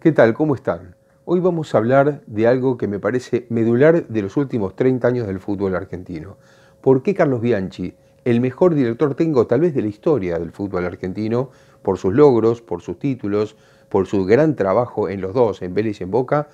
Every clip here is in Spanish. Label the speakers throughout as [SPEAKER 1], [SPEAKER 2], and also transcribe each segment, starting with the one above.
[SPEAKER 1] ¿Qué tal? ¿Cómo están? Hoy vamos a hablar de algo que me parece medular de los últimos 30 años del fútbol argentino. ¿Por qué Carlos Bianchi, el mejor director tengo tal vez de la historia del fútbol argentino, por sus logros, por sus títulos, por su gran trabajo en los dos, en Vélez y en Boca,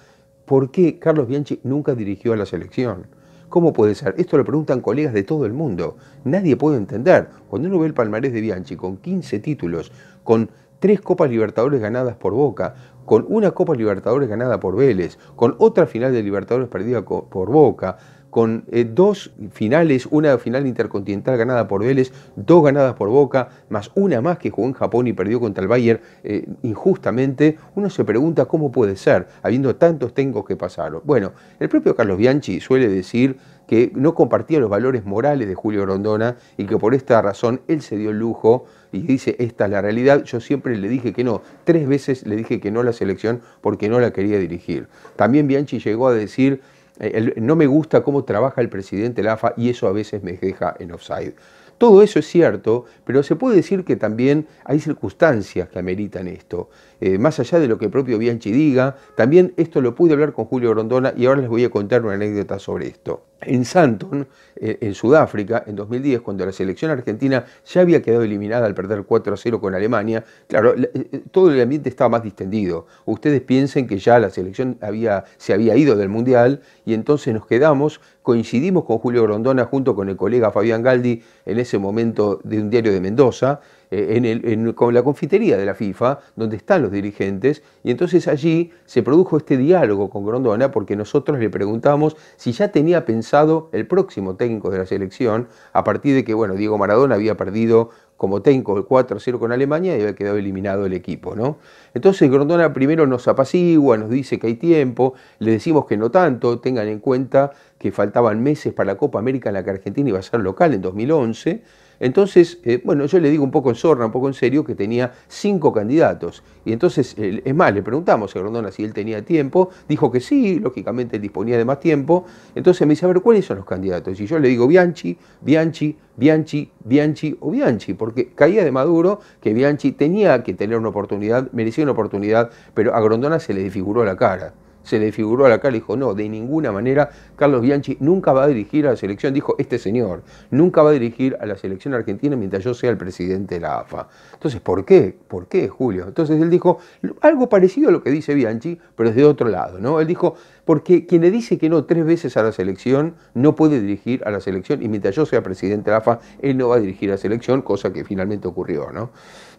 [SPEAKER 1] por qué Carlos Bianchi nunca dirigió a la selección? ¿Cómo puede ser? Esto lo preguntan colegas de todo el mundo. Nadie puede entender. Cuando uno ve el palmarés de Bianchi con 15 títulos, con tres Copas Libertadores ganadas por Boca, con una Copa Libertadores ganada por Vélez, con otra final de Libertadores perdida por Boca, con eh, dos finales, una final intercontinental ganada por Vélez, dos ganadas por Boca, más una más que jugó en Japón y perdió contra el Bayern eh, injustamente, uno se pregunta cómo puede ser, habiendo tantos tengos que pasaron. Bueno, el propio Carlos Bianchi suele decir que no compartía los valores morales de Julio Rondona y que por esta razón él se dio el lujo y dice, esta es la realidad, yo siempre le dije que no, tres veces le dije que no a la selección porque no la quería dirigir. También Bianchi llegó a decir eh, no me gusta cómo trabaja el presidente Lafa y eso a veces me deja en offside. Todo eso es cierto, pero se puede decir que también hay circunstancias que ameritan esto. Eh, más allá de lo que el propio Bianchi diga. También esto lo pude hablar con Julio Grondona y ahora les voy a contar una anécdota sobre esto. En Santon, eh, en Sudáfrica, en 2010, cuando la selección argentina ya había quedado eliminada al perder 4 a 0 con Alemania, claro, eh, todo el ambiente estaba más distendido. Ustedes piensen que ya la selección había, se había ido del Mundial y entonces nos quedamos, coincidimos con Julio Grondona junto con el colega Fabián Galdi en ese momento de un diario de Mendoza eh, con la confitería de la FIFA, donde están los dirigentes, y entonces allí se produjo este diálogo con Grondona porque nosotros le preguntamos si ya tenía pensado el próximo técnico de la selección, a partir de que, bueno, Diego Maradona había perdido como técnico el 4-0 con Alemania y había quedado eliminado el equipo, ¿no? Entonces Grondona primero nos apacigua, nos dice que hay tiempo, le decimos que no tanto, tengan en cuenta que faltaban meses para la Copa América en la que Argentina iba a ser local en 2011, entonces, eh, bueno, yo le digo un poco en zorra, un poco en serio, que tenía cinco candidatos. Y entonces, es más, le preguntamos a Grondona si él tenía tiempo, dijo que sí, lógicamente él disponía de más tiempo. Entonces me dice, a ver, ¿cuáles son los candidatos? Y yo le digo Bianchi, Bianchi, Bianchi, Bianchi o Bianchi, porque caía de Maduro que Bianchi tenía que tener una oportunidad, merecía una oportunidad, pero a Grondona se le desfiguró la cara se le figuró a la cara y dijo, no, de ninguna manera Carlos Bianchi nunca va a dirigir a la selección, dijo este señor, nunca va a dirigir a la selección argentina mientras yo sea el presidente de la AFA. Entonces, ¿por qué? ¿Por qué, Julio? Entonces él dijo algo parecido a lo que dice Bianchi, pero desde otro lado, ¿no? Él dijo, porque quien le dice que no tres veces a la selección no puede dirigir a la selección y mientras yo sea presidente de la AFA, él no va a dirigir a la selección, cosa que finalmente ocurrió. ¿no?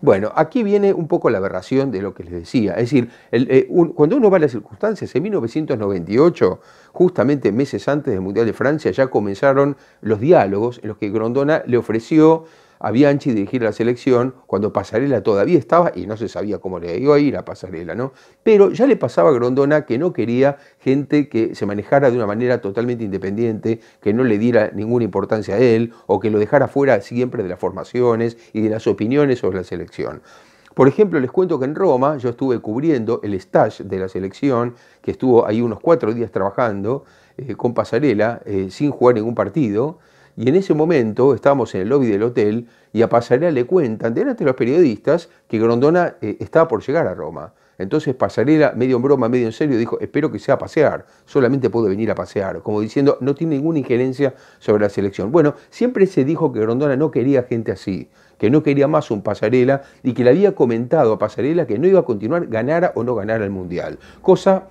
[SPEAKER 1] Bueno, aquí viene un poco la aberración de lo que les decía. Es decir, eh, cuando uno va a las circunstancias, en 1998, justamente meses antes del Mundial de Francia, ya comenzaron los diálogos en los que Grondona le ofreció a Bianchi dirigir la selección cuando Pasarela todavía estaba y no se sabía cómo le iba a ir a Pasarela, ¿no? Pero ya le pasaba a Grondona que no quería gente que se manejara de una manera totalmente independiente, que no le diera ninguna importancia a él o que lo dejara fuera siempre de las formaciones y de las opiniones sobre la selección. Por ejemplo, les cuento que en Roma yo estuve cubriendo el stage de la selección, que estuvo ahí unos cuatro días trabajando eh, con Pasarela, eh, sin jugar ningún partido. Y en ese momento estábamos en el lobby del hotel y a Pasarela le cuentan, delante de los periodistas, que Grondona eh, estaba por llegar a Roma. Entonces Pasarela, medio en broma, medio en serio, dijo, espero que sea a pasear, solamente puedo venir a pasear, como diciendo, no tiene ninguna injerencia sobre la selección. Bueno, siempre se dijo que Grondona no quería gente así, que no quería más un Pasarela y que le había comentado a Pasarela que no iba a continuar, ganara o no ganara el Mundial. Cosa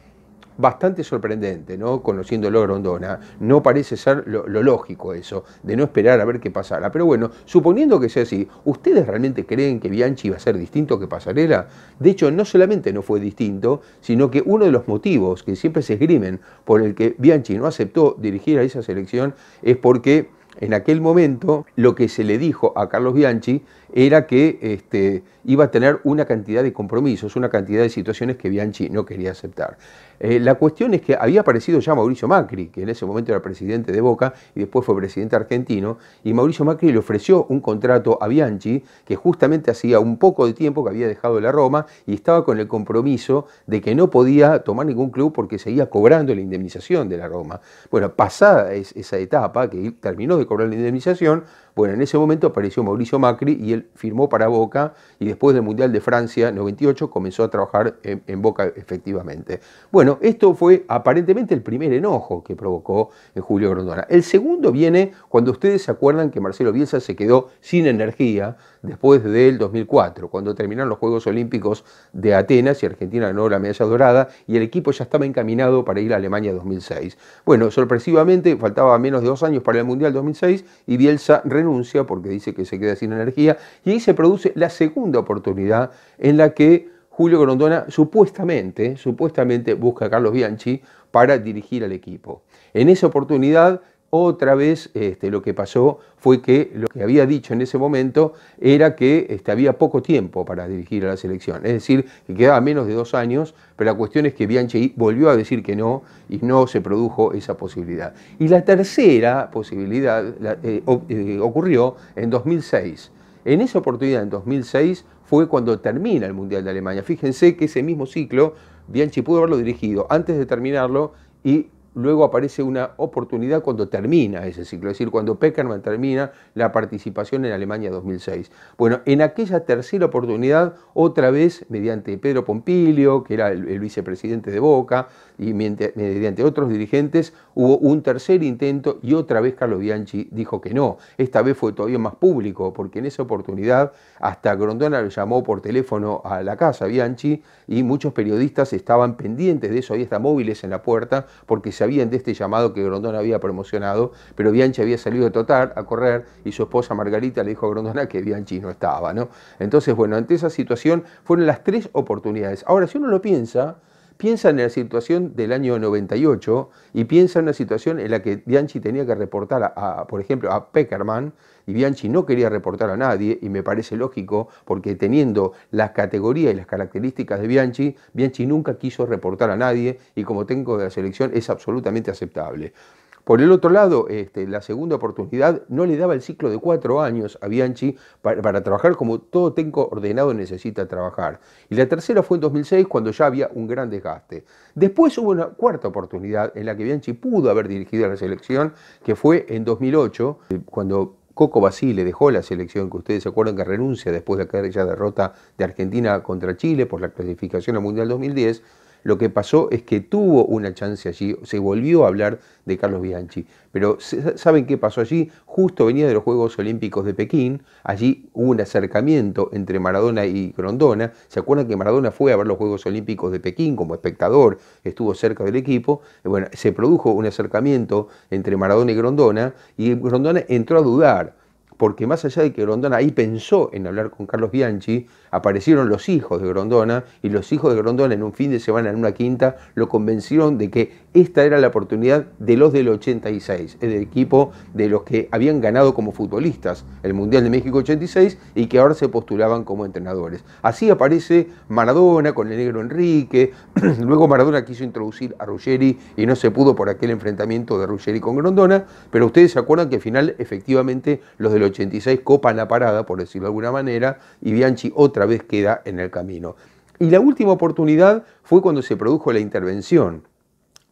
[SPEAKER 1] bastante sorprendente, ¿no? Conociéndolo a Grondona, no parece ser lo, lógico eso, de no esperar a ver qué pasara. Pero bueno, suponiendo que sea así, ¿ustedes realmente creen que Bianchi va a ser distinto que Pasarela? De hecho, no solamente no fue distinto, sino que uno de los motivos que siempre se esgrimen por el que Bianchi no aceptó dirigir a esa selección es porque en aquel momento lo que se le dijo a Carlos Bianchi era que este, iba a tener una cantidad de compromisos, una cantidad de situaciones que Bianchi no quería aceptar. Eh, la cuestión es que había aparecido ya Mauricio Macri, que en ese momento era presidente de Boca y después fue presidente argentino, y Mauricio Macri le ofreció un contrato a Bianchi que justamente hacía un poco de tiempo que había dejado la Roma y estaba con el compromiso de que no podía tomar ningún club porque seguía cobrando la indemnización de la Roma. Bueno, pasada esa etapa que terminó de cobrar la indemnización, bueno, en ese momento apareció Mauricio Macri y él firmó para Boca y después del Mundial de Francia 98 comenzó a trabajar en, Boca efectivamente. Bueno, esto fue aparentemente el primer enojo que provocó en Julio Grondona. El segundo viene cuando ustedes se acuerdan que Marcelo Bielsa se quedó sin energía después del 2004, cuando terminaron los Juegos Olímpicos de Atenas y Argentina ganó la medalla dorada y el equipo ya estaba encaminado para ir a Alemania 2006. Bueno, sorpresivamente faltaba menos de dos años para el Mundial 2006 y Bielsa renunció porque dice que se queda sin energía y ahí se produce la segunda oportunidad en la que Julio Grondona supuestamente, supuestamente busca a Carlos Bianchi para dirigir al equipo. En esa oportunidad otra vez este, lo que pasó fue que lo que había dicho en ese momento era que este, había poco tiempo para dirigir a la selección, es decir, que quedaba menos de dos años, pero la cuestión es que Bianchi volvió a decir que no y no se produjo esa posibilidad. Y la tercera posibilidad eh, eh, ocurrió en 2006. En esa oportunidad, en 2006, fue cuando termina el Mundial de Alemania. Fíjense que ese mismo ciclo Bianchi pudo haberlo dirigido antes de terminarlo y luego aparece una oportunidad cuando termina ese ciclo, es decir, cuando Peckerman termina la participación en Alemania 2006. Bueno, en aquella tercera oportunidad, otra vez, mediante Pedro Pompilio, que era el, vicepresidente de Boca, y mediante otros dirigentes, hubo un tercer intento y otra vez Carlos Bianchi dijo que no. Esta vez fue todavía más público, porque en esa oportunidad hasta Grondona lo llamó por teléfono a la casa Bianchi y muchos periodistas estaban pendientes de eso, había hasta móviles en la puerta, porque se sabían de este llamado que Grondona había promocionado, pero Bianchi había salido de Totar a correr y su esposa Margarita le dijo a Grondona que Bianchi no estaba. ¿no? Entonces, bueno, ante esa situación fueron las tres oportunidades. Ahora, si uno lo piensa, Piensa en la situación del año 98 y piensa en una situación en la que Bianchi tenía que reportar, a, por ejemplo, a Peckerman, y Bianchi no quería reportar a nadie, y me parece lógico, porque teniendo las categorías y las características de Bianchi, Bianchi nunca quiso reportar a nadie, y como tengo de la selección es absolutamente aceptable. Por el otro lado, este, la segunda oportunidad no le daba el ciclo de cuatro años a Bianchi para, trabajar como todo tenco ordenado necesita trabajar. Y la tercera fue en 2006 cuando ya había un gran desgaste. Después hubo una cuarta oportunidad en la que Bianchi pudo haber dirigido a la selección, que fue en 2008, eh, cuando Coco Basile dejó la selección, que ustedes se acuerdan que renuncia después de aquella derrota de Argentina contra Chile por la clasificación al Mundial 2010. Lo que pasó es que tuvo una chance allí, se volvió a hablar de Carlos Bianchi, pero ¿saben qué pasó allí? Justo venía de los Juegos Olímpicos de Pekín, allí hubo un acercamiento entre Maradona y Grondona, ¿se acuerdan que Maradona fue a ver los Juegos Olímpicos de Pekín como espectador, estuvo cerca del equipo? Bueno, se produjo un acercamiento entre Maradona y Grondona y Grondona entró a dudar porque más allá de que Grondona ahí pensó en hablar con Carlos Bianchi, aparecieron los hijos de Grondona y los hijos de Grondona en un fin de semana en una quinta lo convencieron de que esta era la oportunidad de los del 86, el equipo de los que habían ganado como futbolistas el Mundial de México 86 y que ahora se postulaban como entrenadores. Así aparece Maradona con el negro Enrique, luego Maradona quiso introducir a Ruggeri y no se pudo por aquel enfrentamiento de Ruggeri con Grondona, pero ustedes se acuerdan que al final efectivamente los del 86 copan la parada, por decirlo de alguna manera, y Bianchi otra vez queda en el camino. Y la última oportunidad fue cuando se produjo la intervención.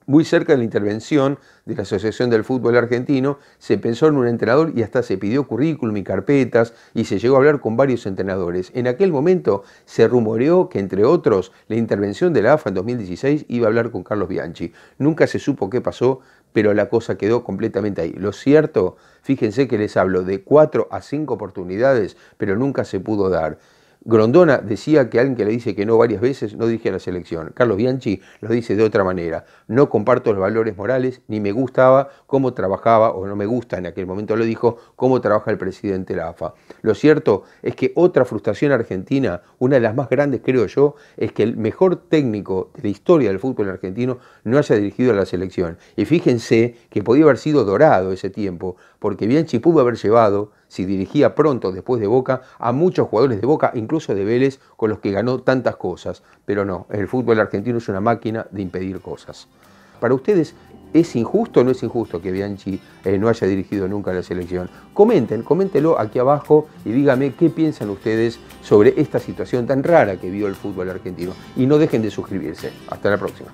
[SPEAKER 1] Muy cerca de la intervención de la Asociación del Fútbol Argentino, se pensó en un entrenador y hasta se pidió currículum y carpetas y se llegó a hablar con varios entrenadores. En aquel momento se rumoreó que, entre otros, la intervención de la AFA en 2016 iba a hablar con Carlos Bianchi. Nunca se supo qué pasó, pero la cosa quedó completamente ahí. Lo cierto, fíjense que les hablo de cuatro a cinco oportunidades, pero nunca se pudo dar. Grondona decía que alguien que le dice que no varias veces no dirige a la selección. Carlos Bianchi lo dice de otra manera. No comparto los valores morales, ni me gustaba cómo trabajaba, o no me gusta, en aquel momento lo dijo, cómo trabaja el presidente de la AFA. Lo cierto es que otra frustración argentina, una de las más grandes creo yo, es que el mejor técnico de la historia del fútbol argentino no haya dirigido a la selección. Y fíjense que podía haber sido dorado ese tiempo porque Bianchi pudo haber llevado, si dirigía pronto después de Boca, a muchos jugadores de Boca, incluso de Vélez, con los que ganó tantas cosas. Pero no, el fútbol argentino es una máquina de impedir cosas. Para ustedes, ¿Es injusto o no es injusto que Bianchi eh, no haya dirigido nunca la selección? Comenten, coméntenlo aquí abajo y díganme qué piensan ustedes sobre esta situación tan rara que vio el fútbol argentino. Y no dejen de suscribirse. Hasta la próxima.